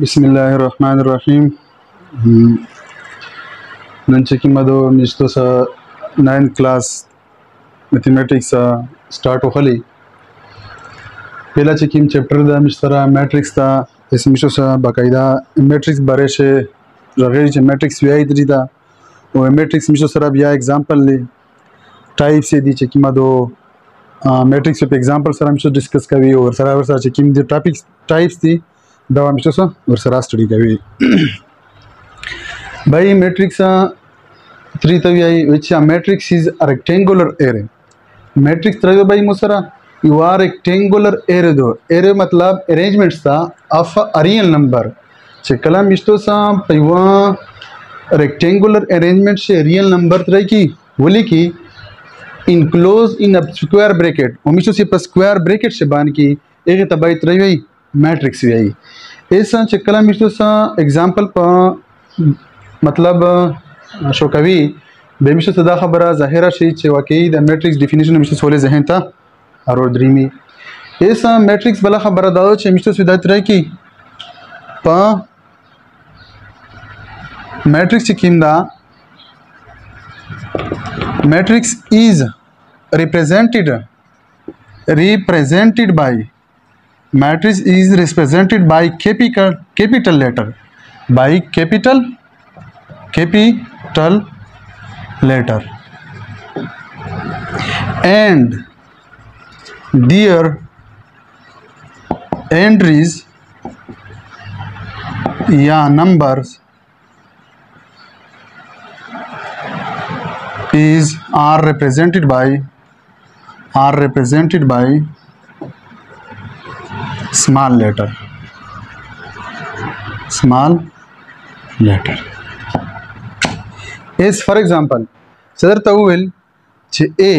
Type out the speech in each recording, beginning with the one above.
बिसमीम नंचकी हम्म। मदो मिश्तो सा नाइन क्लास मैथमेटिक्स सा स्टार्ट हो खली पहला चकीम चैप्टर दा मिश्तरा मैट्रिक्स दा इस मिश्तो सा बाकायदा मैट्रिक्स बारे शे रगेरी से मैट्रिक्स व्या इधरी दा वो मैट्रिक्स मिश्तो सरा व्या एग्जांपल ले टाइप से दी चकी मदो मैट्रिक्स पे एग्जांपल सरा मिश्तो डिस्कस करी और सरा सरा चकीम दी टॉपिक्स टाइप्स दी दवा همشته سره ورسره سټډي کوي بای میټریکس 3 ته وی which a matrix is a rectangular array matrix تر بای مو यू आर रेक्टेंगुलर एरे दो एरे मतलब अरेंजमेंट्स था ऑफ अरियल नंबर छे कलम इष्टो सा पैवा रेक्टेंगुलर अरेंजमेंट से रियल नंबर तरह की बोली की enclose in a square bracket उमिशो से स्क्वायर ब्रैकेट से बान की एक तबाही तरह हुई میټرکس وی ایس چې کله موږ څه اگزامپل په مطلب شو کوي به موږ څه دا خبره ظاهره شي چې واقعي د میټرکس ډیفینیشن موږ څه ذهن ته ارور درېمي ایس میټرکس بل خبره دا چې موږ څه دا تر کې په میټرکس کې دا matrix is represented represented by matrix is represented by capital capital letter by capital capital letter and their entries या numbers is are represented by are represented by small letter small letter is for example सदर तवल A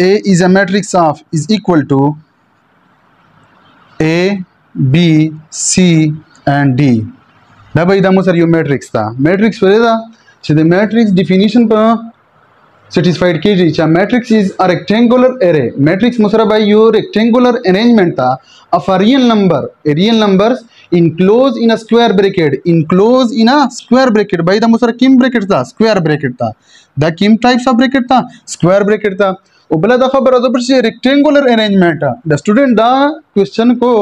as a matrix of is equal to a b c and d डबई दमो सर यू matrix था matrix वेदा सीधे मैट्रिक्स डिफिनीशन पर सेटिस्फाइड की रीच matrix is a rectangular array matrix मुसरा भाई यो रेक्टेंगुलर अरेंजमेंट था of a real number a real numbers enclose in a square bracket enclose in a square bracket भाई था मुसरा किम ब्रैकेट था स्क्वायर ब्रैकेट था द किम टाइप्स ऑफ ब्रैकेट था स्क्वायर ब्रैकेट था उबला दफा बराबर से रेक्टेंगुलर अरेंजमेंट था द स्टूडेंट द क्वेश्चन को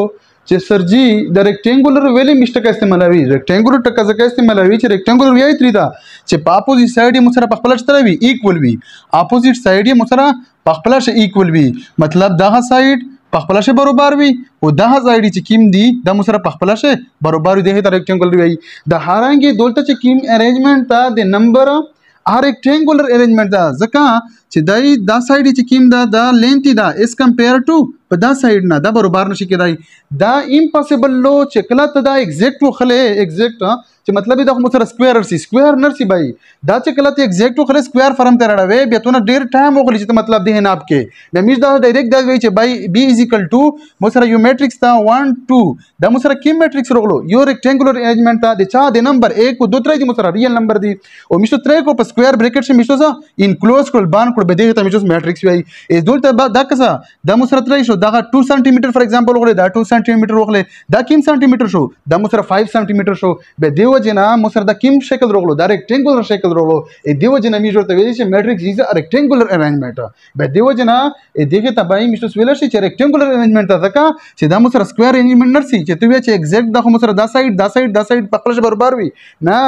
چې سرجی د ریکټینګولر ویلی مشټکه استعمالوي ریکټینګولر ټکه ځکه استعمالوي چې ریکټینګولر وی اتری دا چې په اپوزیټ سایډ یې مسره په خپل سره وي ایکوال وي اپوزیټ سایډ یې مسره په خپل سره ایکوال وي مطلب دغه سایډ په خپل شی برابر وي او د هزارې چې کیم دی د مسره په خپل شی برابر دی ته ریکټینګولر وي د هارانګي دولته چې کیم ارینجمنت تا د نمبر ا ریکټینګولر ارینجمنت دا ځکه چې دای دا سایډ چې کیم دا د لینتي دا اس کمپیر ټو په دا سایډ نه دا برابر نشي کېدای دا امپاسیبل لو چې کله ته دا ایگزیکټ وخلې ایگزیکټ چې مطلب دا هم سره سکوير سي سکوير نرسي بای دا چې کله ته ایگزیکټ وخلې سکوير فرم ته راړوي بیا ته ډیر ټایم وغلی چې مطلب دی نه اپ کې د میز دا ډایرکټ دا وی چې بای b مو سره یو میټرکس تا 1 2 دا مو سره کوم میټرکس راغلو یو ریکټانګولر ارینجمنت تا د چا د نمبر 1 کو 2 3 دی مو سره ریئل نمبر دی او مشو 3 کو په سکوير بریکټ شي مشو انکلوز کول بان کول به دې ته مشو میټرکس وای اس دولته دا کسا دا مو سره 3 شو دغه 2 سانتي متر فار ایگزامپل وغوړي دا 2 سانتي متر وغوړي دا کوم سانتي متر شو دا مو سره 5 سانتي متر شو به دیو جنا مو سره دا کوم شکل وغوړو دا ریکټینګولر شکل وغوړو ای دیو جنا می جوړته ویل شي میټرکس از ا ریکټینګولر ارنجمنت به دیو جنا ای دغه تبعی مشتو ویل شي چې ریکټینګولر ارنجمنت ځکه چې دا مو سره سکوير ارنجمنت نرسي چې ته وی چې ایگزیکټ دا مو سره دا سایډ دا سایډ دا سایډ په خپل برابر وي نه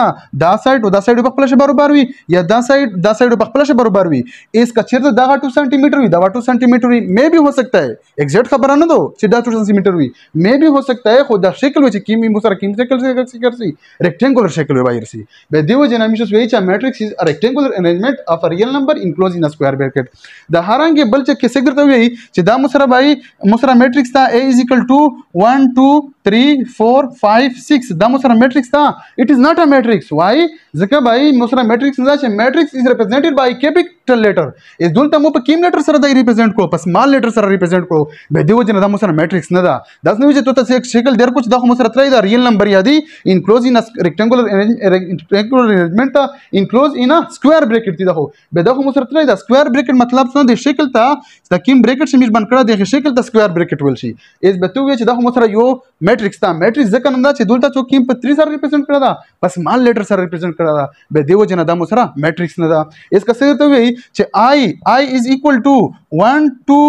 دا سایډ دا سایډ په خپل برابر وي یا دا سایډ دا سایډ په خپل برابر وي اس کا چیرته دا 2 سانتي متر وي دا 2 سانتي متر وي مې به हो सकता है एग्जैक्ट खबर न दो सीधा टू सेंटीमीटर हुई मे भी हो सकता है खुदा शक्ल हुई किमी मुसर किम शक्ल से करसी रेक्टेंगुलर शक्ल हुई बाहर सी बे देव जन हमेशा सोई चा matrix is a rectangular arrangement of a real number enclose in a square bracket द हारांगे बल चेक किसे करते हुई सीधा मुसरा भाई मुसरा मैट्रिक्स था a is equal to 1 2 3 4 5 6 द मुसरा मैट्रिक्स था it is not a matrix why जका भाई मुसरा मैट्रिक्स ना matrix is represented by cubic کیپټل لیټر اس دلته مو په کیم لیټر سره دا ریپرزینټ کړو په سمال لیټر سره ریپرزینټ کړو به دیو جن دا مو سره میټرکس نه دا داس نه وی چې تاسو یو شکل ډیر کوم دا مو سره ترای دا ریل نمبر یادي انکلوز ان ریکټنګولر ریکټنګولر ارینجمنت ته انکلوز ان سکوير بریکټ دی دا خو به دا مو سره ترای دا سکوير بریکټ مطلب څه دی شکل ته دا کیم بریکټ شمیش بن کړه د شکل ته سکوير بریکټ ول شي اس به تو وی چې دا مو سره یو میټرکس تا میټرکس ځکه نن دا چې دلته څوک کیم په 3 سره ریپرزینټ کړه دا بس مال لیټر سره ریپرزینټ کړه دا به دیو جن دا مو سره میټرکس نه دا اس کا سر ته وی છે I I is equal to one two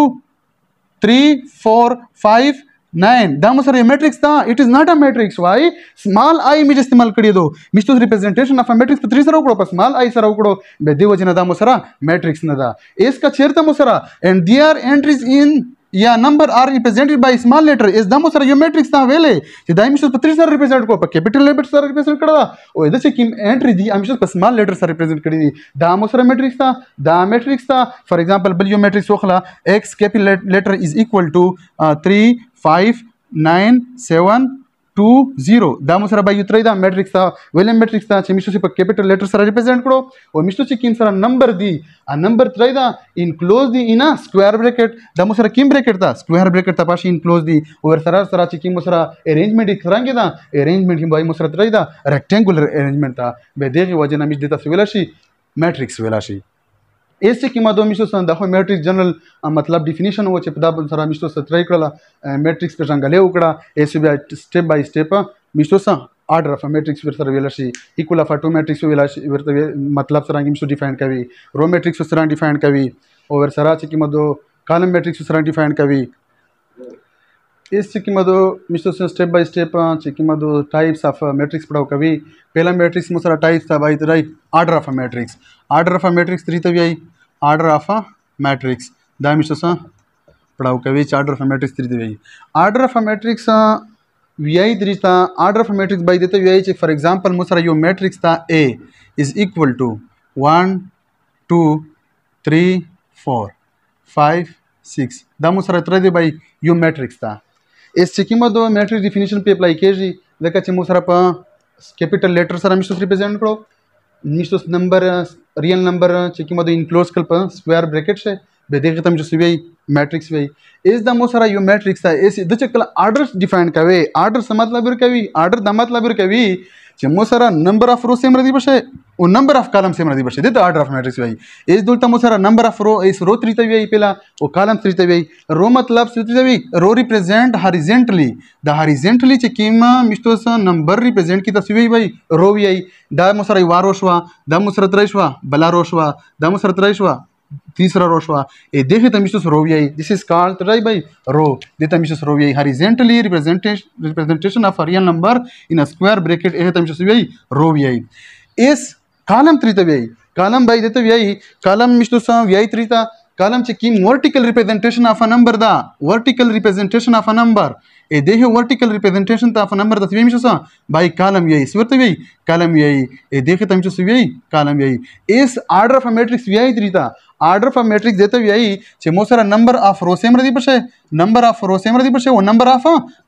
three four five nine दाम सर ये मैट्रिक्स था it is not a matrix why small I इमेज इस्तेमाल करिए दो मिस्टोस representation of a matrix three सर उकड़ो स्मॉल आई सर उकड़ो बेदी वजन दाम सर मैट्रिक्स न था इसका चेरता मुसरा एंड दियर एंट्रीज इन یا نمبر آر ریپرزینټډ بای سمال لیټر از دمو سره یو میټریکس تا ویلې چې دای میشو په 3 سره ریپرزینټ کو په کیپټل لیټر سره ریپرزینټ کړه او دا چې کیم انټری دی امیشو په سمال لیټر سره ریپرزینټ کړی دی دا مو سره میټریکس تا دا میټریکس تا فار ایگزامپل بل یو میټریکس وخلا x کیپټل لیټر از ایکوال ټو 3 5 9 7 टू जीरो دا مو سره باید ترې دا میټریکس دا ویلم میټریکس دا چې مشتو سي په کیپټل لیټر سره ریپرزینټ کړو او مشتو چې کیم سره نمبر دی ا نمبر ترې دا انکلوز دی ان سکوير بریکټ دا مو سره کیم بریکټ دا سکوير بریکټ ته پاشي انکلوز دی او سره سره چې کیم سره ارینجمنټ یک څنګه دا ارینجمنټ کې باید مو سره ترې دا ریکټانګولر ارینجمنټ دا به دغه وجه نه مش د تاسو ویل شي میټریکس ویل شي એસ કિંમત મિસ્તો દાખો મેટ્રિક્સ जनरल मतलब ડિફિનિશન હોય છે પદા સરા મિસ્તો સત્રાઈ કરેલા મેટ્રિક્સ પર ગલે ઉકડા એસ સ્ટેપ બાય સ્ટેપ મિસ્તો ಆರ್ಡರ್ ಆಫ್ ಮೆಟ್ರಿಕ್ಸ್ ವಿರ್ತರ ವಿಲಸಿ ಈಕ್ವಲ್ ಆಫ್ ಟು ಮೆಟ್ರಿಕ್ಸ್ ವಿಲಸಿ ವಿರ್ತ मतलब सर गिम्सु डिफाइंड कवि रो मैट्रिक्स सर डिफाइन कवि ओवर सरा चिक्की मधु कालम मैट्रिक्स सर डिफाइन कवि इस चिक्की मधु मिस्टर स्टेप बाय स्टेप चिक्की मधु टाइप्स ऑफ मैट्रिक्स पढ़ाओ कवि पहला मैट्रिक्स में सरा टाइप्स था भाई तो order of matrix order of matrix three तभी आई आर्डर आफ् अ मैट्रिक्स दिशा पढ़ाओ कवि order of a matrix order of a matrix वि ई दिता order of a matrix by देते वी आई चे फॉर एग्जाम्पल मुसार यू मैट्रिक्स था A is equal to one two three four five six दा मुसार इतना दे बै यू मैट्रिक्स द ए सिकी मद मैट्रिक्स डिफिनेशन पे अप्लाई के जी देखा मुसार कैपिटल लेटर सर हम रिप्रेजेंट करो میشتوس نمبر ریل نمبر چې کومه د انکلوز کړل په سکوير بریکټ شه به دغه تم چې وی میټرکس وی از د مو سره یو میټرکس دی اس د چې کله آرډر ډیفاین کوي آرډر څه مطلب ور کوي آرډر د مطلب ور کوي چې مو سره نمبر اف روز سیم ردی بشه ನಂಬರ್ ಆಫ್ ಕಾಲಮ್ಸ್ ಏಮನದಿ ಬರ್ಸಿದೆ ದ ಆರ್ಡರ್ ಆಫ್ ಮ್ಯಾಟ್ರಿಕ್ಸ್ ವೈ ಏಜ್ ದುಲ್ತ ಮುಸರ ನಂಬರ್ ಆಫ್ ರೋ ಏಸ್ ರೋ ತ್ರಿತವಿ ಐ ಪೇಲ ಓ ಕಾಲಮ್ಸ್ ತ್ರಿತವಿ ಐ ರೋ ಮತ್ಲಬ್ ತ್ರಿತವಿ रो रिप्रेजेंट हॉरिजेंटली द हॉरिजेंटली चे कीमा मिस्टोस नंबर रिप्रेजेंट की तस्वीर भाई रोवी आई द मुसर वारोशवा द मुसर त्रैशवा बला रोशवा द मुसर त्रैशवा तीसरा रोशवा ए देखे रो रोवी आई दिस इज कॉल्ड त्रय भाई रो दे रो रोवी आई horizontally representation representation of real number in a square bracket ए रो रोवी आई इस ಕಾಲಂ ತ್ರಿತ कालम बाई देते व्ययी कालम मिश्र ಸಹ ವ್ಯಯಿ column column checking vertical representation of a number ದ vertical representation of a number ए देह वर्टिकल रिप्रेजेंटेशन ता नंबर दस व्यय मिशुसा बाई कालम यही स्वर्त व्यय कालम यही ए देह तमिशु व्यय कालम यही इस ऑर्डर ऑफ मैट्रिक्स व्यय त्रिता ऑर्डर फ्रॉम मैट्रिक्स देते हुए आई چې مو سره نمبر اف رو سیم ردی پشه نمبر اف رو سیم ردی پشه او نمبر اف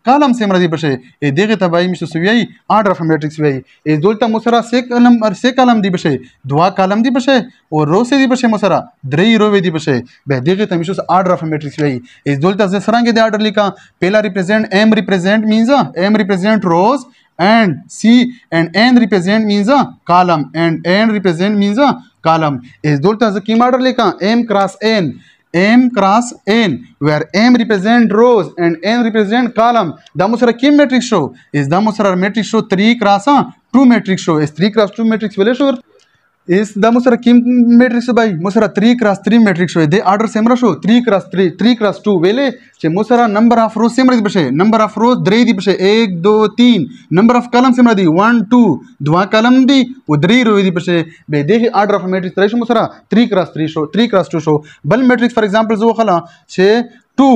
کالم سیم ردی پشه ا دغه تبعی مشه سوی ای آرډر فرام میټریکس وی ای دولته مو سره سه کلم ار سه کالم دی پشه دوا کالم دی پشه او رو سه دی پشه مو سره درې رو وی دی پشه به دغه ته مشه آرډر فرام میټریکس وی ای دولته ز سرانګه دی آرډر لیکا پہلا ریپرزینٹ ایم ریپرزینٹ مینز ایم ریپرزینٹ روز and C and N represent means a column and N represent means a column. इस दो तरह से की मर्डर लिखा M cross N M cross N where M represent rows and N represent column. दामुसरा की matrix show इस दामुसरा matrix show three cross a two matrix show इस three cross two matrix वाले show is the musra kim matrix bai musra 3 cross 3 matrix hoy de order same ra show 3 cross 3 3 cross 2 vele che musra number of rows same ra bishe number of rows dre di bishe 1 2 3 number of column same ra di 1 2 dwa column di udri row di bishe be de order of matrix ra show musra 3 cross 3 show 3 cross 2 show bal matrix for example zo khala che 2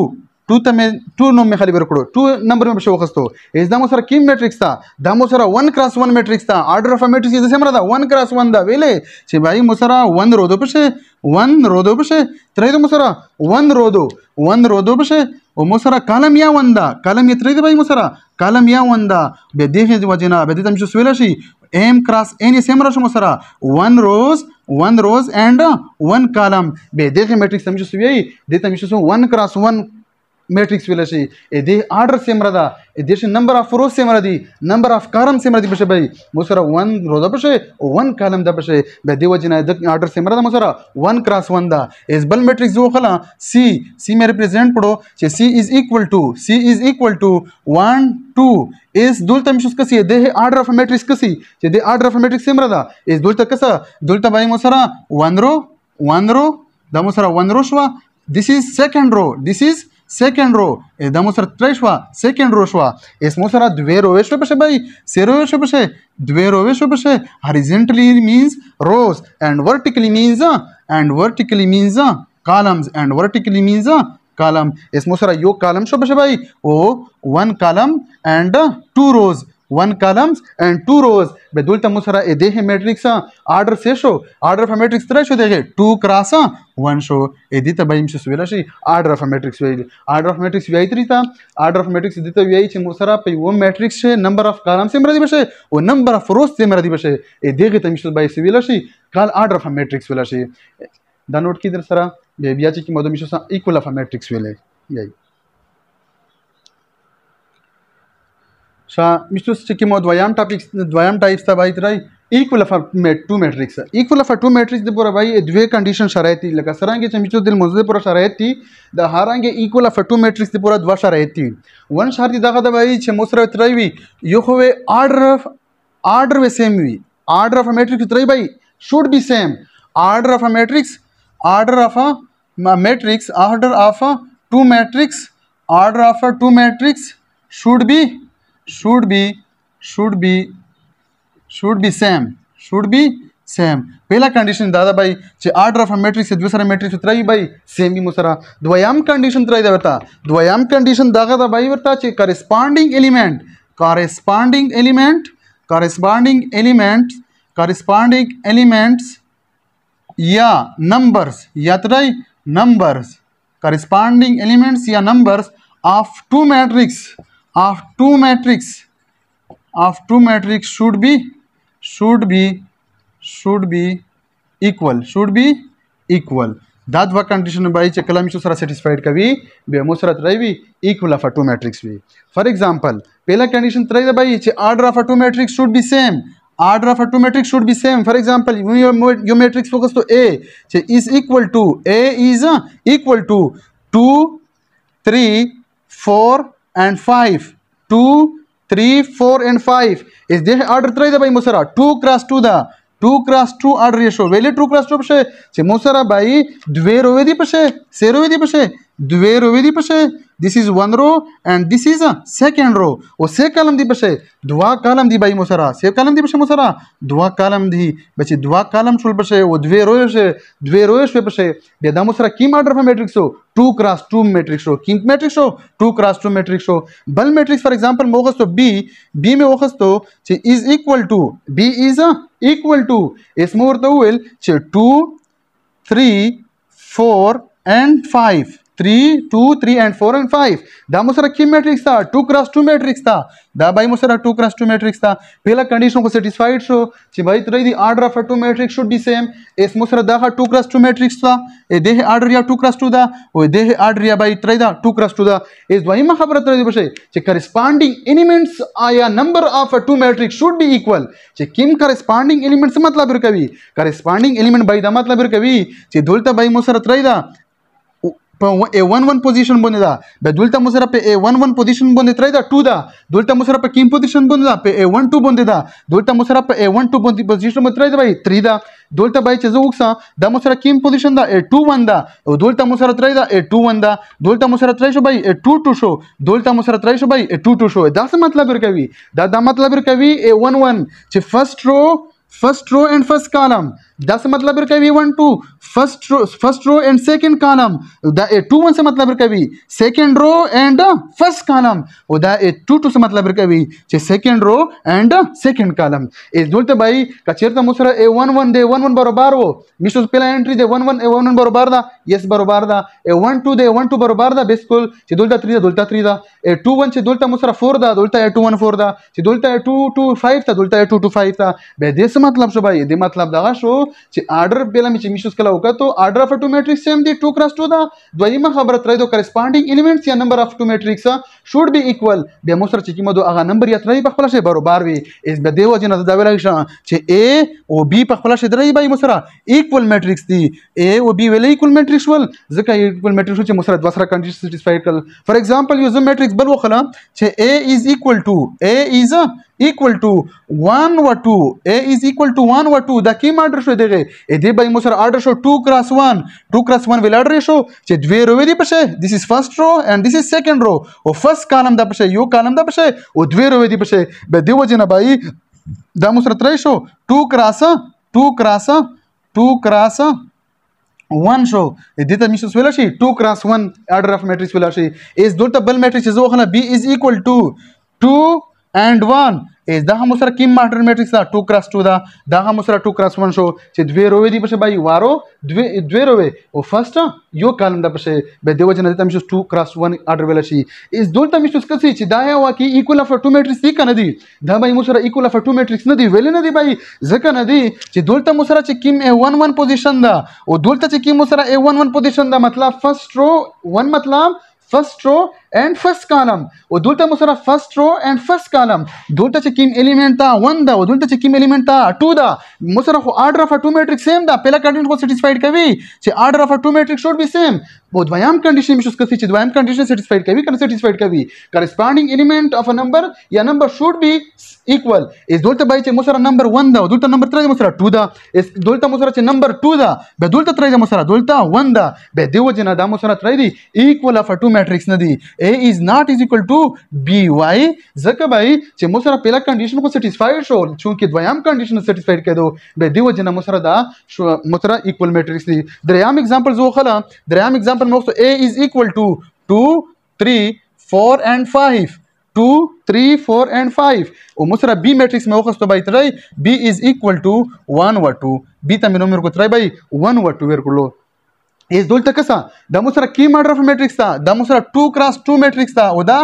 2 ته مې 2 نوم مې خالي بر کړو 2 نمبر مې په شو وخستو از دا مو سره کیم میټرکس تا دا مو سره 1 کراس 1 میټرکس تا آرډر اف میټرکس یې سمره دا 1 کراس 1 دا ویلې چې بھائی مو سره 1 رودو پښه 1 رودو پښه ترې دو مو سره 1 رودو 1 رودو پښه او مسره کالم یا وندا کالم یې ترې دی بای مسره کالم یا وندا به دې هیڅ وجنا به دې تم شو سویل شي m cross n یې سم راشه مسره 1 rows 1 rows and 1 column به دې میټرکس تم شو سوی دې تم شو 1 cross 1 matrix villa shi e de order same rada e de number of rows same radi number of column same radi bshe bhai musara one row da bshe one column da bshe bhai de wajina da order same rada musara one cross one da is bal matrix jo khala c c me represent pado che c is equal to c is equal to 1 2 is dulta mishus kasi de order of matrix kasi che de order of matrix same rada is dulta kasa dulta bhai musara one row one row da musara one row shwa this is second row this is second row. Edamos ar treshwa, second row shwa. Esmos ar dve row shwa pashe bhai. Se row shwa pashe. Dve row shwa pashe. Horizontally means rows and vertically means and vertically means columns and vertically means column. Esmos ar yo column shwa pashe bhai. O one column and two rows. one columns and two rows به دولته مو سره د هې میټریکس آرډر څه شو آرډر اف میټریکس تر شو دغه 2 کراس 1 شو ا دې ته به هم څه ویل شي آرډر اف میټریکس ویل آرډر اف میټریکس وی تری ته آرډر اف میټریکس دې ته وی چې مو سره په یو میټریکس شي نمبر اف کالمز هم راځي بشه او نمبر اف روز هم راځي بشه ا دې ته مشل به ویل شي کال آرډر اف میټریکس ویل شي دا نوٹ کې در سره بیا چې کوم د مشل سره ایکوال اف میټریکس ویل یي ಮಿಸ್ಟು ಸಿಕ್ಕಿಮೋ ದ್ವಯಾಮ್ topics ದ್ವಯಾಮ್ types था भाई तराई equal of to matrix equal of to matrix दे पूरा भाई द्वे कंडीशन शरायती लगा सरांगे चमिचो दिल मजदे पूरा शरायती द हारांगे इक्वल ऑफ टू मैट्रिक्स दे पूरा द्वा शरायती वन शर्ती दाखा था भाई छे मोसरा तरह भी यो होवे ऑर्डर ऑफ ऑर्डर वे सेम भी ऑर्डर ऑफ मैट्रिक्स तरह भाई should be same order of a matrix order of a matrix order of a two matrix order of a two matrix should be should be should be should be same should be same पहला condition दादा भाई जे order of matrix दूसरा matrix उतरा ही भाई सेम ही मुसरा द्वयम कंडीशन उतराई दा बता द्वयम कंडीशन दागा दा भाई बता चे corresponding element corresponding element corresponding element corresponding elements या नंबर्स या तराई नंबर्स करिस्पॉन्डिंग एलिमेंट्स या numbers of to matrix of two matrix of two matrix should be should be should be equal should be equal that work condition by che kalam sura satisfied kavi be musrat ravi equal of a two matrix be for example pehla condition trai by che order of a two matrix should be same order of a two matrix should be same for example your, your matrix focus to a che is equal to a is equal to 2 3 4 and 5 2 3 4 and 5 is this order ترې د بای مو سره 2 cross 2 دا 2 cross 2 order ratio ویلې 2 cross 2 پشه چې مو سره بای دوه روې دی پشه سه روې دی پشه دوه روې دی پشه this is one row and this is a second row او سه کالم دی بشه دوا کالم دی بای مو سره سه کالم دی بشه مو سره دوا کالم دی بچ دوا کالم شول بشه او دوه رو بشه دوه رو شو بشه بیا د مو سره کیم آرډر په میټریکس شو 2 کراس 2 میټریکس شو کیم میټریکس شو 2 کراس 2 میټریکس شو بل میټریکس فار ایگزامپل مو غوښتو بی بی مې غوښتو چې از ایکوال ټو بی از ایکوال ټو اس مور ته ویل چې 2 3 4 and 5 three two three and four and five दा मुसरा की मैट्रिक्स था to cross two matrix था दा भाई मुसरा two cross two matrix था पहला कंडीशन को सेटिस्फाइड शो ची भाई तो दी order of to matrix should be same एस मुसरा दा का टू क्रॉस टू मैट्रिक्स था ए दे है ऑर्डर या टू क्रॉस टू दा ओ दे है ऑर्डर या भाई त्रय दा टू क्रॉस टू दा इस भाई में खबर त्रय बसे ची करस्पॉन्डिंग एलिमेंट्स या number of to matrix should be equal ची किम करस्पॉन्डिंग एलिमेंट्स मतलब रकवी करस्पॉन्डिंग एलिमेंट भाई दा मतलब रकवी ची धुलता तो भाई मुसरा त्रय दा په A11 پوزیشن باندې ده بیا دلته مو سره په A11 پوزیشن باندې ترې ده 2 ده دلته مو سره په کیم پوزیشن باندې ده په A12 باندې ده دلته مو سره په A12 باندې پوزیشن باندې ترې ده بھائی 3 ده دولته بای چې زه وکسم د مو سره کیم پوزیشن دا 21 دا او دولته مو سره 3 دا 21 دا دولته مو سره 3 شو بای 22 شو دولته مو سره 3 شو بای 22 شو دا څه مطلب ورکوي دا دا مطلب ورکوي 11 چې فرست رو فرست رو اند فرست کالم دا څه مطلب کوي 1 2 فرست رو فرست رو اینڈ سیکنډ کالم دا 2 1 څه مطلب کوي سیکنډ رو اینڈ فرست کالم او دا 2 2 څه مطلب کوي چې سیکنډ رو اینڈ سیکنډ کالم از دولته بای کچیرته مو سره a1 1 دی 1 1 برابر وو میشو پهلا انټری دی 1 1 a1 1 برابر دا یس برابر دا a1 2 دی 1 2 برابر دا بالکل چې دولته 3 دا دولته 3 دا a2 1 چې دولته مو سره 4 دا دولته a2 1 4 دا چې دولته 2 2 5 تا دولته 2 2 5 تا به دې څه مطلب شو بای دې مطلب دا شو چې order بل می چې مشوس کله وکړه ته order of two matrix same دی 2 cross 2 دا دویمه خبره ترې دو corresponding elements یا number of two matrix should be equal به مو سره چې کومه دوه هغه نمبر یا ترې په خپل شی برابر وي اس به دیو جن دا ویل شي چې a او b په خپل شی درې به مو سره equal matrix دی a او b ویل equal matrix ول ځکه equal matrix چې مو سره دوه سره condition satisfied کړل for example یو زم matrix بل وخلا چې a is equal to a is a equal to 1 over 2 a is equal to 1 over 2 دا کوم آرډر شو دغه ا دې به مو سره آرډر شو 2 کراس 1 2 کراس 1 ویل آرډر شو چې دوه روې دي پښه this is first row and this is second row او oh, first column دا پښه یو column دا پښه او دوه روې دي پښه به دیو جن بای دا مو سره ترې شو 2 کراس 2 کراس 2 کراس 1 شو دې ته میشو ویل شي 2 کراس 1 آرډر اف میټریکس ویل شي اس دوه بل میټریکس زه وخنه b is equal to 2 and 1 is دا هم سره کیم مارټر میټرکس دا 2 کراس 2 دا دا هم سره 2 کراس 1 شو چې دوی روې دي پښه بای وارو دوی دوی روې او فرست یو کالم دا پښه به دیو جن ته مشه 2 کراس 1 اډر ویل شي از دولته مشه کسي چې دا یا واکي ایکوال اف 2 میټرکس دی کنه دی دا بای مو سره ایکوال اف 2 میټرکس نه دی ویل نه دی بای ځکه نه دی چې دولته مو سره چې کیم ا 1 1 پوزیشن دا او دولته چې کیم مو سره ا 1 1 پوزیشن دا مطلب فرست رو 1 مطلب فرست رو and first column ودولته مسره first row and first column دولته چې کوم element تا 1 دا ودولته چې کوم element تا 2 دا مسره خو order of two matrix same دا پهلا condition خو satisfied کوي چې order of two matrix should be same په دویم condition مشوس کوي چې دویم condition satisfied کوي کنه satisfied کوي corresponding element of a number یا number should be equal is دولته بای چې مسره number 1 دا دولته number 3 مسره 2 دا is دولته مسره چې number 2 دا به دولته 3 مسره دولته 1 دا به دیو جنا دا مسره 3 دی equal of two matrix نه دی A is not is equal to B why ځکه به چې مو سره پیله کنډیشن خو سټیسفاید شو چونکې دویم کنډیشن سټیسفاید کېدو به دیو جن مو سره دا مو سره ایکوال میټریکس دی دریم example زه خلا دریم example مو A is equal to 2 3 4 and 5 2 3 4 and 5 او مسره b matrix مې وخصته بای ترای b is equal to 1 و 2 b ته مې نوم ورکو ترای بای 1 و 2 ورکو اس دلته کسه د موسره کی ماډر اف میټرکس ده د موسره 2 کراس 2 میټرکس ده او دا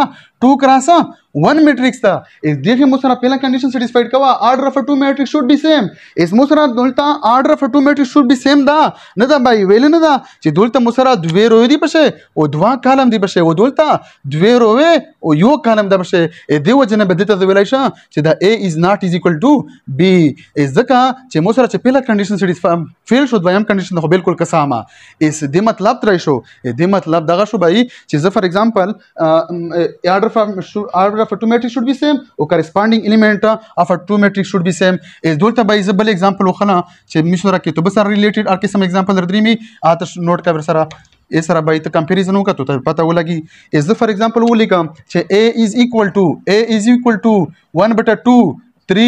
2 cross 1 matrix था इस देखिए मुसरा पहला condition satisfied कवा order of 2 matrix should be same इस मुसरा दुलता order of 2 matrix should be same दा न दा भाई वेले न दा چې दुलता मुसरा دوه روي دي پشه او دوا کالم دي پشه او دولتا دوه روي او یو کالم ده پشه ا دیو جن به دته ویلای شه چې دا a is not is equal to b e is ځکه چې موسره چې پهلا کنډیشن سټیسفایم فیل شو دویم کنډیشن خو بالکل کسامه اس دې مطلب تر شو دې مطلب دغه شو بای چې زه فار ایگزامپل اډر of a order of a two matrix should be same او corresponding element of a two matrix should be same is دلته به زبل example وخنه چې مشوره کې ته به سره related ار کې سم example درې می اته نوٹ کا سره ا سره به ته کمپیریزن وکړو ته پته ولګي از فار ایگزامپل ولیکم چې a is equal to a is equal to 1 بټا 2 3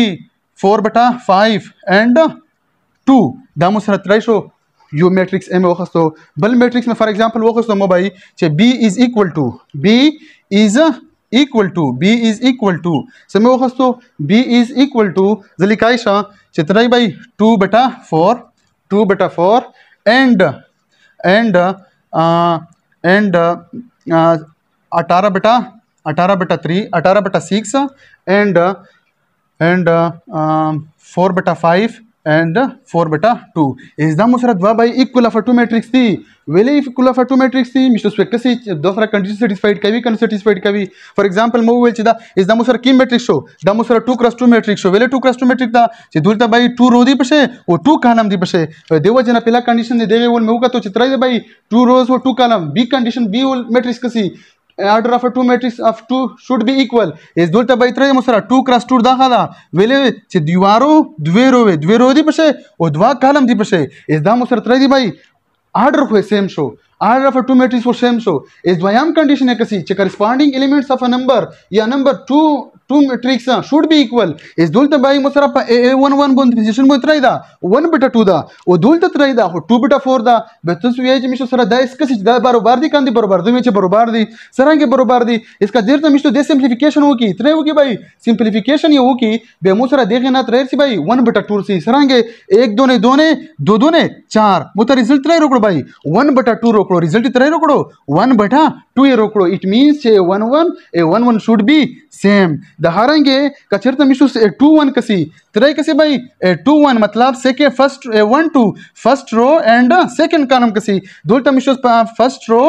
4 بټا 5 and 2 دا مو سره ترای شو یو میټرکس ام وخصو بل میټرکس مې فار ایگزامپل وخصو مو بای چې b is equal to b is equal to B is equal to समय वो दोस्तों b is equal to तो जलिकाइशा चित्राई भाई two बटा four two बटा four and and and अठारह बटा अठारह बटा थ्री अठारह बटा सिक्स एंड एंड फोर बटा फाइव एंड फोर बटा टू इजदा मुसरत वह by equal of to matrix थी वेले इक्वल ऑफ टू मैट्रिक्स थी मिस्टर स्पेक्टर से दूसरा कंडीशन सेटिस्फाइड कभी कंडीशन सेटिस्फाइड कभी फॉर एग्जांपल मो वेल चिदा इजदा मुसर की मैट्रिक्स शो द मुसर two cross two matrix show वेले टू क्रस टू मैट्रिक्स था जे था बाई टू रो दी पसे वो टू कॉलम दी पसे देवो जना पहला कंडीशन दे देवे वो मेहू का तो चित्र है टू रोज वो टू कॉलम बी कंडीशन बी वो मैट्रिक्स कसी order of a two matrix of two should be equal is دلته به ترې مو سره 2 cross 2 دغه دا ویلې چې دیوارو دوه روې دوه رو دي پښه او دوا کالم دي پښه is دا مو سره ترې دی بھائی order خو سیم شو order of a two matrix for same show is دویم condition یې کسي چې corresponding elements of a number یا number 2 two matrix should be equal is دلته به موږ سره په a11 باندې پوزیشن مو ترای دا 1 بیٹا 2 دا او دلته ترای دا 2 بیٹا 4 دا به تاسو یې چې موږ سره دا اس کس دا برابر دي کاندي برابر دي چې برابر دي سرانګه برابر دي اسکا دیر ته موږ د سمپلیفیکیشن وکي ترې وکي بھائی سمپلیفیکیشن یو وکي به موږ سره دغه نه ترای سي بھائی 1 بیٹا 2 سي سرانګه 1 2 نه 2 نه 2 2 نه 4 مو ته ریزلټ ترای وکړو بھائی 1 بیٹا 2 وکړو ریزلټ ترای وکړو 1 بیٹا 2 یې وکړو it means a11 a11 should be same दहारेंगे कचरत मिशु A two one कसी त्रे कसी भाई A two one मतलब second first A one two first row and second column कसी दुलता मिशु फर्स्ट रो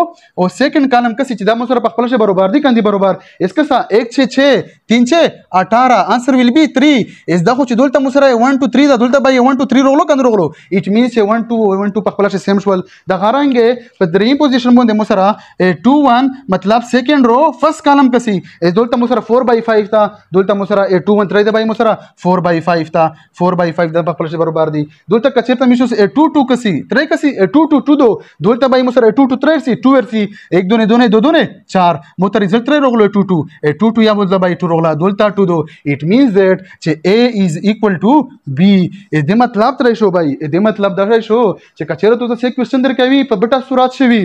और सेकेंड कॉलम कसी चिदा मसूर पखपला से बरोबर दी कंदी बरोबर इसके साथ एक छः छः तीन छः अठारह आंसर विल बी थ्री इस दखो ची दुलता मुसरा वन टू थ्री दा दुलता भाई वन टू थ्री रोलो कंद रोलो it mean A one two one two पखपला से सेम शवल दहारेंगे पदरी पोजिशन बोंदे मुसरा ए टू वन मतलब सेकेंड रो फर्स्ट कॉलम कसी इस दुलता मुसरा फोर बाई फाइव ته دلته مو سره a2 1 3 دی بای مو سره 4 by 5 ته 4 by 5 د خپل شی برابر دی دلته کچیرته میشو a2 2 کسی 3 کسی a2 2 2 دو دلته بای مو سره a2 2 3 سی 2 ورسی 1 2 2 2 2 4 مو ته رزلټ تر رغلو a2 2 a2 2 یا مو ځبا a2 رغلا دلته 2 دو it means that چې a is equal to b دې مطلب تر شو بای دې مطلب دا شو چې کچیرته تاسو کوېشن درکوي په بټا صورت شوی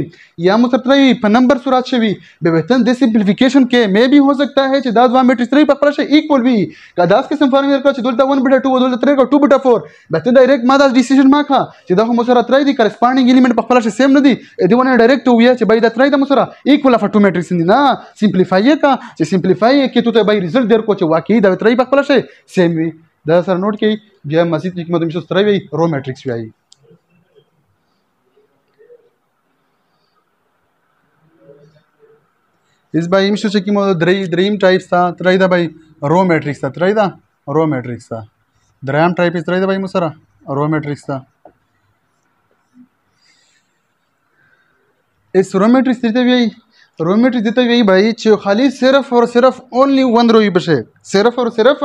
یا مو سره په نمبر صورت شوی به وتن د سمپلیفیکیشن کې مې به هو سکتا ہے چې دا دوه میټریس دوی په خپل شي ایکوال وي که داس قسم فارم ورکړه چې دلته 1 بټا 2 دلته 3 2 بټا 4 به ته ډایرکټ ما دا ډیسیژن ما ښه چې دا هم سره ترای دي کرسپانډینګ الیمنت په خپل شي سیم نه دي دی ونه ډایرکټ ویا چې بای دا ترای د مسره ایکوال اف ټو میټریکس نه سمپلیفای کا چې سمپلیفای کې ته به ریزلټ درکو چې واقعي دا ترای په خپل شي سیم وي دا سره نوٹ کړئ بیا مزید حکمت مشو سره وي رو میټریکس وایي इस भाई इमशु से किमो द्रई द्रीम टाइप्स था त्रईदा भाई रो मैट्रिक्स था त्रईदा रो मैट्रिक्स था द्रयाम टाइप इस त्रईदा भाई मुसरा रो मैट्रिक्स था इस रो मैट्रिक्स देते हुए रो मैट्रिक्स देते हुए भाई चो खाली सिर्फ और सिर्फ ओनली वन रो ही बचे सिर्फ और सिर्फ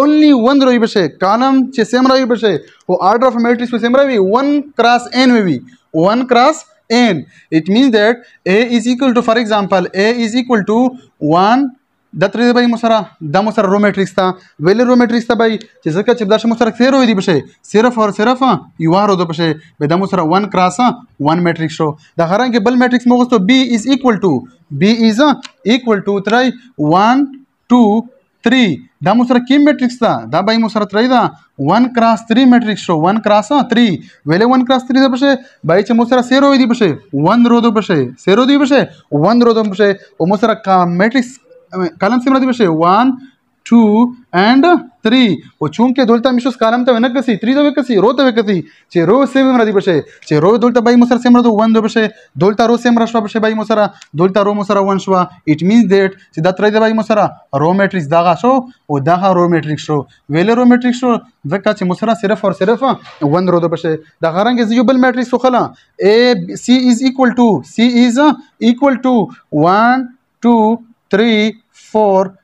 ओनली वन रो ही बचे कानम चे सेम रो ही बचे वो आर्डर ऑफ मैट्रिक्स पे सेम रही वन क्रॉस एन में भी one cross n it means that a is equal to for example a is equal to 1 دا ترې به مو سره دا مو سره رو میټریکس تا ویل رو میټریکس تا بای چې ځکه چې دا مو سره سیر وې دی بشه صرف او صرف یو ارو د بشه به دا مو سره 1 کراس 1 میټریکس شو دا هرنګ بل میټریکس مو غوښتو b is equal to b is equal to 3 1 2 three ದ ಮುಸರ ಕಿಮ್ matrix ದ ದ by ಮುಸರ ತ್ರೈದ one cross three matrix one cross three ವೆಲೆ one cross ತ್ರೀದ ಬಶೆ ಬೈಚೆ ಮುಸರ ಸೇರೋ ಇದಿ ಬಶೆ ಒಂದ್ ರೋದು ಬಶೆ ಸೇರೋದಿ ಬಶೆ ಒಂದ್ ರೋದು ಬಶೆ ಒ ಮುಸರ ಕಾ ಮೆಟ್ರಿಕ್ಸ್ ಕಲಮ್ ಸಿಮರದಿ ಬಶೆ one 2 and 3 و چون کې دولته مشوس کالم ته ونکسي 3 ته وکسي رو ته وکسي چې رو سیم را دي بشه چې رو دولته بای مسر سیم را دو 1 بشه دولته رو سیم را شو بشه بای مسر دولته رو مسر 1 شو اټ مینز دیټ چې دا 3 دی بای مسر رو میټریکس دا شو او دا رو میټریکس شو ویل رو میټریکس شو ځکه چې مسر صرف او صرف 1 رو ده بشه دا غرنګ یو بل میټریکس وخلا a c is equal to c is uh, equal to 1 2 3 4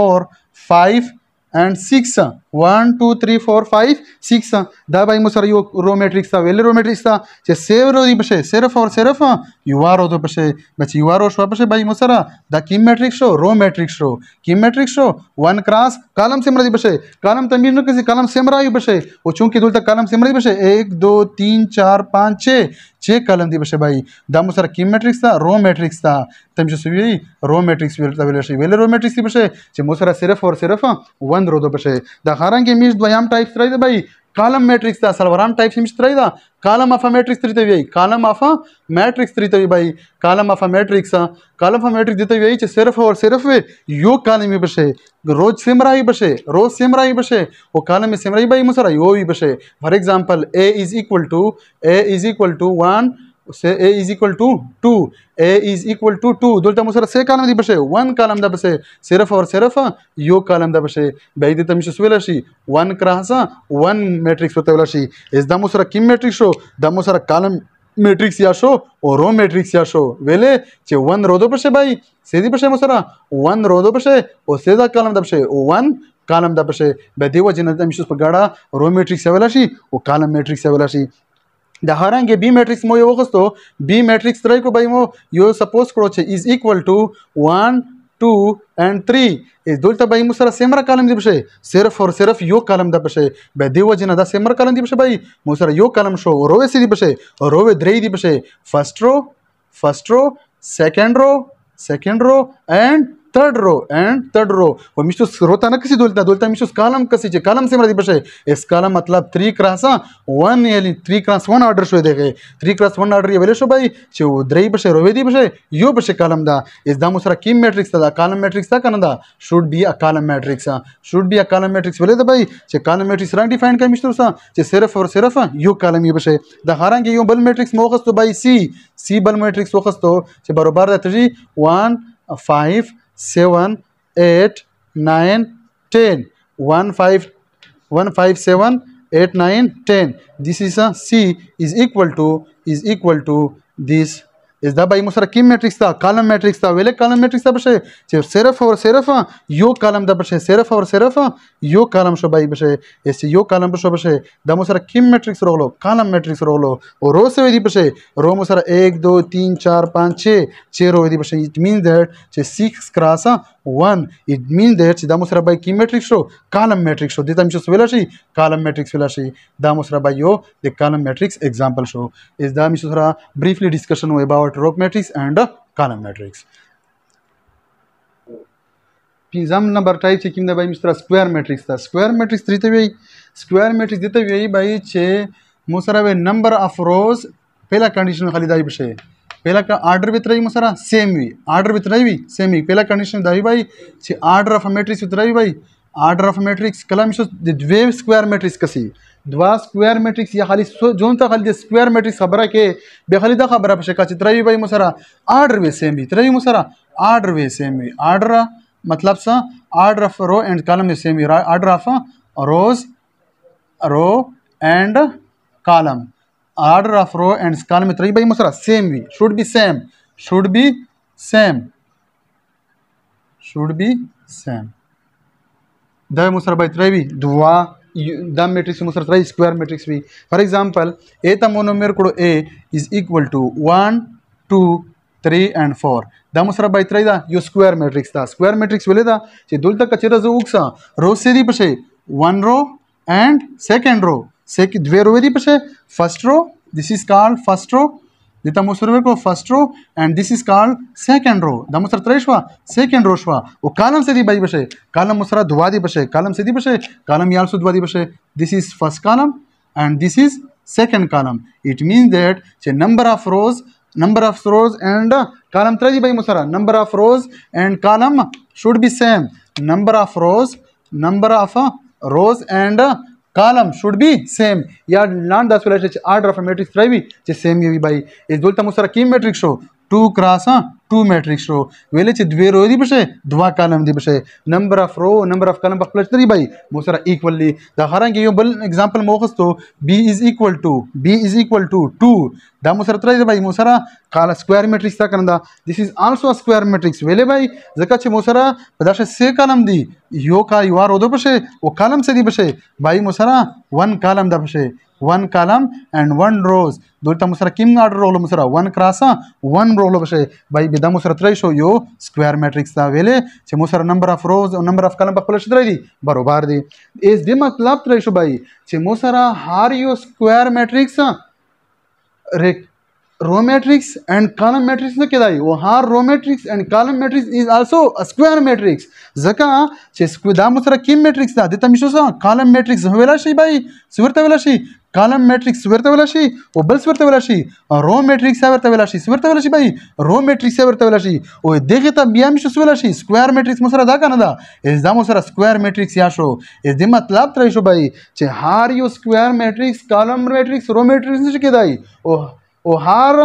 4 five and six one two three four five six दाई मुसर यू रो मेट्रिक्स वेल रो मेट्रिक्स से सेव रो पशे सिर्फ और सिर्फ युवा रो तो पशे बस युवा रो शो पशे भाई मुसर द किम matrix row row matrix row किम मेट्रिक्स रो वन क्रॉस कलम सिमर दी पशे कलम तमीर किसी कलम सिमरा यू पशे वो चूंकि दूल तक कलम सिमर पशे एक दो तीन चार पाँच छः چې کلم دی بشبای دا مو سره کیم میټریکس دا رو میټریکس دا تم چې سوی رو میټریکس ویل تا ویل شي ویل رو میټریکس دی بشه چې مو سره صرف او صرف 1 رو دو بشه دا خارنګ میش دویم ټایپ سره دی بای कॉलम मैट्रिक्स था ಕಾಲಮ್ ಮ್ಯಾಟ್ರಿಕ್ಸ್ ದ ಸಲವರಾಮ್ ಟೈಪ್ ಸಿಮಿಸ್ತ್ರ ಇದ ಕಾಲಮ್ ಆಫ್ ಅ ಮ್ಯಾಟ್ರಿಕ್ಸ್ ತ್ರಿತವ್ಯ ಕಾಲಮ್ ಆಫ್ ಅ मैट्रिक्स त्रितवी भाई column of a matrix column of matrix देते हुए सिर्फ और सिर्फ योग कॉलम ही बसे रोज सिमरा ही बसे रोज सिमरा ही बसे वो कॉलम में सिमरा ही भाई मुसरा यो ही बसे for example A is equal to A is equal to one سه a is equal to 2 a is equal to 2 دلته مو سره سه کالم دی بشه 1 کالم ده بشه صرف او صرف یو کالم ده بشه به دې تم شو ویل شي 1 کراس 1 میټرکس پته ویل شي اس د مو سره کیم میټرکس شو د مو سره کالم میټرکس یا شو او رو میټرکس یا شو ویلې چې 1 رو دو بشه بھائی سه دی بشه مو سره 1 رو دو بشه او سه دا کالم ده بشه 1 کالم ده بشه به دې وجه نه تم شو په ګاړه رو میټرکس ویل شي او کالم میټرکس ویل شي د هرنګ بی میټرکس مو یو غوښتو بی میټرکس ترې کو به مو یو سپوز کړو چې از ایکوال ټو 1 2 and 3 دلته به موږ سره سیمر کالم دی بشه صرف او صرف یو کالم ده بشه به دیو جن دا سیمر کالم دی بشه بای موږ سره یو کالم شو رو سی دی بشه رو درې دی بشه فرست رو فرست رو سیکنډ رو سیکنډ رو and third row and third row और मिस्टूस रोता ना किसी दोलता दोलता मिस्टूस कालम कसी चे कालम से मराठी भाषा शे इस कालम मतलब थ्री क्रास वन याली थ्री क्रास वन ऑर्डर शो देखे थ्री क्रास वन ऑर्डर ये वेले शो भाई चे छे उद्रई भाषा रोवेदी भाषा यो भाषा कालम दा इस दा मुसरा किम मैट्रिक्स था कालम मैट्रिक्स दा कनदा should be a column matrix should be a column matrix वेले दा भाई छे कालम मैट्रिक्स रंग डिफाइन कर उसा चे सिर्फ और सिर्फ हाँ, यो कालम ये भाषा दा हारांगे यो बल मैट्रिक्स मोखस तो भाई सी सी बल मैट्रिक्स वखस तो छे बराबर दा three one five Seven, eight, nine, ten, one, five, one, five, seven, eight, nine, ten. this is a c is equal to is equal to this از دا به موږ سره کوم میټریکس دا کالم میټریکس دا ویل کالم میټریکس دا بشه چې صرف او صرف یو کالم دا بشه صرف او صرف یو کالم شبای بشه اس یو کالم بشه بشه دا موږ سره کوم میټریکس راغلو کالم میټریکس راغلو او رو سوي دي بشه رو موږ سره 1 2 3 4 5 6 6 رو دي بشه it means that چې 6 کراس 1 it means that چې دا مو سره به کی میټریکس شو کالم میټریکس شو دته هم څه ویل شي کالم میټریکس ویل شي دا مو سره به یو د کالم میټریکس example شو از دا مې سره بریفلی ډیسکشن و اباوت about rope matrix and column matrix. Exam number type છે કેમ ને ભાઈ મિત્ર square matrix તા square matrix રીતે ભાઈ square matrix રીતે ભાઈ ભાઈ છે મુસરા વે નંબર ઓફ રોઝ પહેલા કન્ડિશન ખાલી દાઈ છે પહેલા કા ઓર્ડર વિત રહી મુસરા સેમ વી ઓર્ડર વિત રહી વી સેમ વી પહેલા કન્ડિશન દાઈ ભાઈ છે ઓર્ડર ઓફ મેટ્રિક્સ વિત રહી ભાઈ ઓર્ડર ઓફ મેટ્રિક્સ કલમ શું વેવ સ્ક્વેર મેટ્રિક્સ કસી دوا سکوير میټرکس یا خالي جون ته خالي سکوير میټرکس خبره کې به خالي دا خبره په شکه چې تروي به مسره آرډر وي سیم وي تروي مسره آرډر وي سیم وي آرډر مطلب سا آرڈر آف رو اینڈ کالم سیم وی آرڈر آف روز row and column order of row and column इतना भाई मसरा सेम भी should be same should be same should be same दय मुसरा भाई त्रैवी दुआ द मेट्रिक्स मुसर स्क्वेर मेट्रिक्स भी फॉर एग्जांपल ए तम मोनोमियर को A is equal to one two three and four द मुसर बैत रहा यू स्क्वेर मेट्रिक्स था स्क्वेर मैट्रिक्स वे दुल तक कचे रो उ रो से दी पशे one row and second row से द्वे रो दी पशे first row this is called first row Dita Musurveko first row and this is called second row. Damusar Treshwa, second row shwa. O column sedi bai bashe. Column musra dwadi bashe. Column sedi bashe. Column yalsu dwadi bashe. This is first column and this is second column. It means that the number of rows, number of rows and column treji bai musara. Number of rows and column should be same. Number of rows, number of rows and column should be same یا لاندې داسې ولای شي چې order of a matrix ترای وي چې same وي بای دلته مو سره کوم matrix شو 2 کراس 2 میټریکس رو ویل چې دوه رو دي بشه دوا کالم دي بشه نمبر اف رو نمبر اف کالم خپل تری بای مو سره ایکواللی دا هرنګ یو بل اگزامپل مو غوښتو b از ایکوال ټو b از ایکوال ټو 2 دا مو سره تری بای مو سره کال سکوير میټریکس تا کنه دا دیس از السو سکوير میټریکس ویلې بای ځکه چې مو سره په داسه سه کالم دي یو کا یو رو ده بشه او کالم څه دي بشه بای مو سره 1 کالم ده بشه one column and one rows دلته مو سره کوم آرډر رول مو سره ون کراسا ون رول بشه بای به د مو سره ترې شو یو سکوير میټریکس دا ویلې چې مو سره نمبر اف روز او نمبر اف کالم په خپل شتري دي برابر دي اس دې مطلب ترې شو بای چې مو سره هر یو سکوير میټریکس row matrix and column matrix ته کې دی او هر row matrix and column matrix is also a square matrix ځکه چې سکو دا مترکب matrix ده د تم شو سره column matrix ویلا شي بای سورته ویلا شي column matrix ورته ویلا شي او بل ورته ویلا شي row matrix ورته ویلا شي ورته ویلا شي بای row matrix ورته ویلا شي او دغه ته بیا مشو ویلا شي square matrix مو سره دا کنه دا از دا مو سره square matrix یا شو از دې مطلب ترې شو بای چې هر یو square matrix column matrix row matrix نشي کېدای او او هر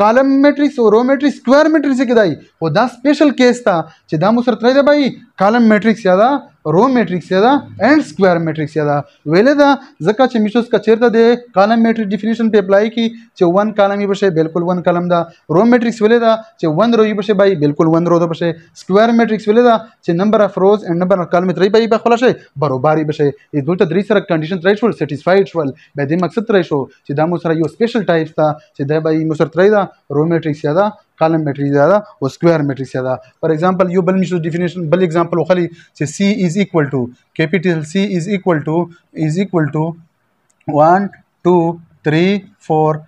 کالم میټریکس او رو میټریکس سکوير میټریکس کې دی او دا سپیشل کیس تا چې دا مو سره ترې دی بای کالم میټریکس یا دا رو میټریکس یا دا اینڈ سکوير میټریکس یا دا ویل دا ځکه چې موږ څه چیرته د کالم میټریک ډیفینیشن په اپلای کی چې ون کالم یې بشه بالکل ون کالم دا رو میټریکس ویل دا چې ون رو یې بشه بای بالکل ون رو دا بشه سکوير میټریکس ویل دا چې نمبر اف روز اینڈ نمبر اف کالم ترې بای بخلا شي برابر یې بشه د دولته درې سره کنډیشن ترې شو سټیسفاید شو به دې مقصد ترې شو چې دا مو سره یو سپیشل ټایپ تا چې دا به مو سره ترې دا رو میټریکس یا دا کالم میټریکس زیاده او سکوير میټریکس زیاده فار ایگزامپل یو بل میشو ډیفینیشن بل ایگزامپل وخلی چې c از ایکوال ټو کیپیټل c از ایکوال ټو از ایکوال ټو 1 2 3 4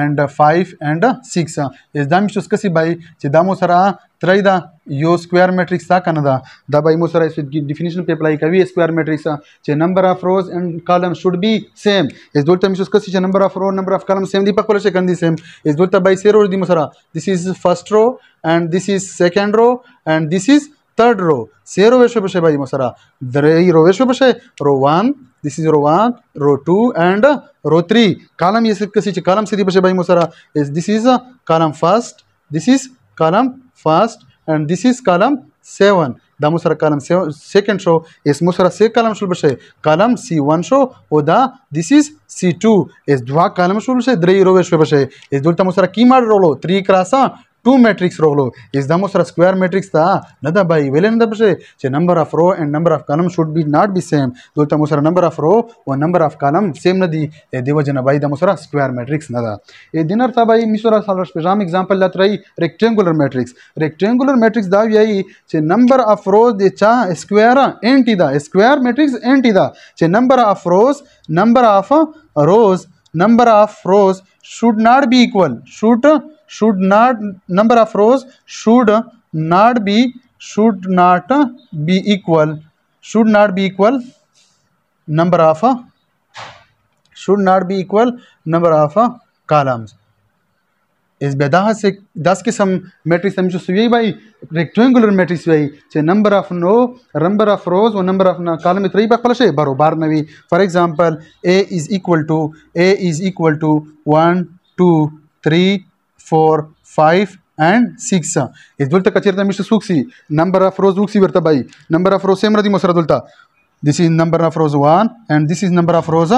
and 5 and 6 is da mișto scăsi bai, ce da mo sara 3 da यो square matrix कनदा द by most arise with definition paper like a v square matrix che number of rows and columns should be same is dolta mi shuska che number of row number of column same di pakpala che kandi same is dolta by zero di musara this is first row and this is second row and this is third row zero vesho beshe bhai musara drei row vesho beshe row 1 this is row 1 row 2 and row 3 column yes kasi che column sidi beshe bhai musara is this is column first this is column first and this is column 7 دا مو سره کالم سیکنډ شو اس مو سره سی کالم شول بشه کالم سی 1 شو او دا دیس از سی 2 اس دوا کالم شول بشه درې رو بشه بشه اس دلته مو سره کی ماډ رولو 3 کراسا two matrix problem is the most square matrix the nada by velen da bse che number of row and number of column should be not be same dolta musra number of row wa number of column same nadi dewa jana by da musra square matrix nada e dinar ta by misra salar spejam example lat rai rectangular matrix rectangular matrix da yai che number of rows de cha square anti da square matrix anti da che number of rows number of rows number of rows should not be equal should should not number of rows should not be should not be equal should not be equal number of should not be equal number of columns इस बेदाह से दस किस्म मैट्रिक्स हम चूस यही भाई rectangular matrix भाई चाहे number of no number of rows और नंबर ऑफ कॉलम इतना ही खलश है बार नवी for example A is equal to A is equal to one two three 4 5 and 6 اس دلته کچیرته مشه سوکسي نمبر اف روز وکسي ورته بای نمبر اف روز سیم را دي مسره دلته this is number of rows 1 and this is number of rows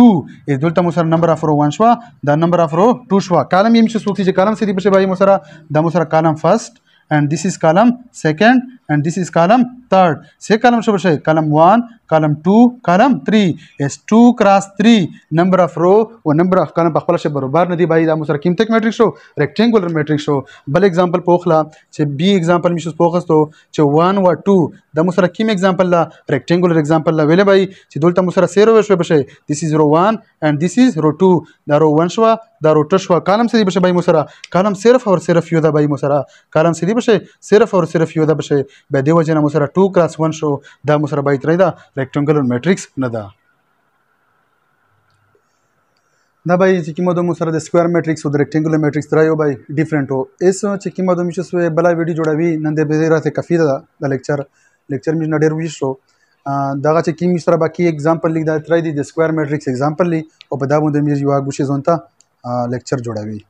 2 is دلته مو سره نمبر اف رو 1 شو دا نمبر اف رو 2 شو کالم یم چې سوکسي چې کالم سری بشه بای مو سره دا مو سره کالم فرست and this is column second and this is column third say column shabashay column 1 column 2 column 3 is 2 cross 3 number of row او number of column په خپل شی برابر نه دی بای دا مستقیم تک میټریکس شو ریکټینګولر میټریکس شو بل example پوخلا چې بی example میشو پوخستو چې 1 و 2 د مستقیم example لا ریکټینګولر example لا ویلې بای چې دلته مو سره سیرو شو بشي this is row 1 and this is row 2 دا row 1 شو دا row 2 شو کالم سری بشي بای مو سره کالم صرف اور صرف یو دا بای مو سره کالم سری بشي صرف اور صرف یو دا بشي بیا دې وجه نه مو سره ټو کراس ون شو دا مو سره باید دا ریکټانګلر میټریکس نه ده دا به چې کومه د مو سره د سکوير میټریکس او د ریکټانګلر میټریکس درایو به ډیفرنٹ وو ایس چې کومه د مشه سوې بلا ویډیو جوړوي نن دې به راته کافي ده د لیکچر لیکچر مې نډیر وښو دغه چې کیمی سره باقي example لیک دا ترې دي د سکوير میټریکس example لی او په دا باندې مې یو هغه شی ځونته لیکچر جوړوي